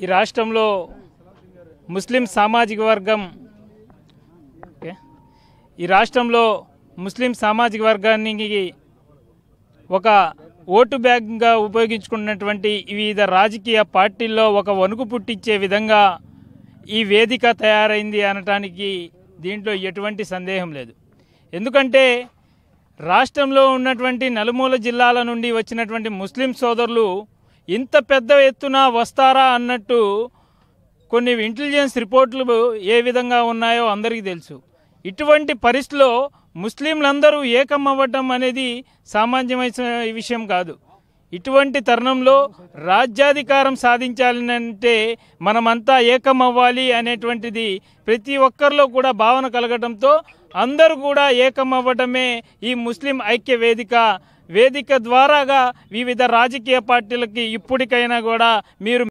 ఈ రాష్ట్రంలో ముస్లిం సామాజిక వర్గం ఈ రాష్ట్రంలో ముస్లిం సామాజిక వర్గానికి ఒక ఓటు బ్యాంక్గా ఉపయోగించుకున్నటువంటి వివిధ రాజకీయ పార్టీల్లో ఒక వణుకు పుట్టించే విధంగా ఈ వేదిక తయారైంది అనటానికి దీంట్లో ఎటువంటి సందేహం లేదు ఎందుకంటే రాష్ట్రంలో ఉన్నటువంటి నలుమూల జిల్లాల నుండి వచ్చినటువంటి ముస్లిం సోదరులు ఇంత పెద్ద ఎత్తున వస్తారా అన్నట్టు కొన్ని ఇంటెలిజెన్స్ రిపోర్ట్లు ఏ విధంగా ఉన్నాయో అందరికీ తెలుసు ఇటువంటి పరిస్థితిలో ముస్లింలందరూ ఏకమవ్వటం అనేది సామాన్యమైన విషయం కాదు ఇటువంటి తరుణంలో రాజ్యాధికారం సాధించాలంటే మనమంతా ఏకం అవ్వాలి అనేటువంటిది ప్రతి ఒక్కరిలో కూడా భావన కలగడంతో అందరూ కూడా ఏకం అవ్వటమే ఈ ముస్లిం ఐక్య వేదిక వేదిక ద్వారాగా వివిధ రాజకీయ పార్టీలకి ఇప్పటికైనా కూడా మీరు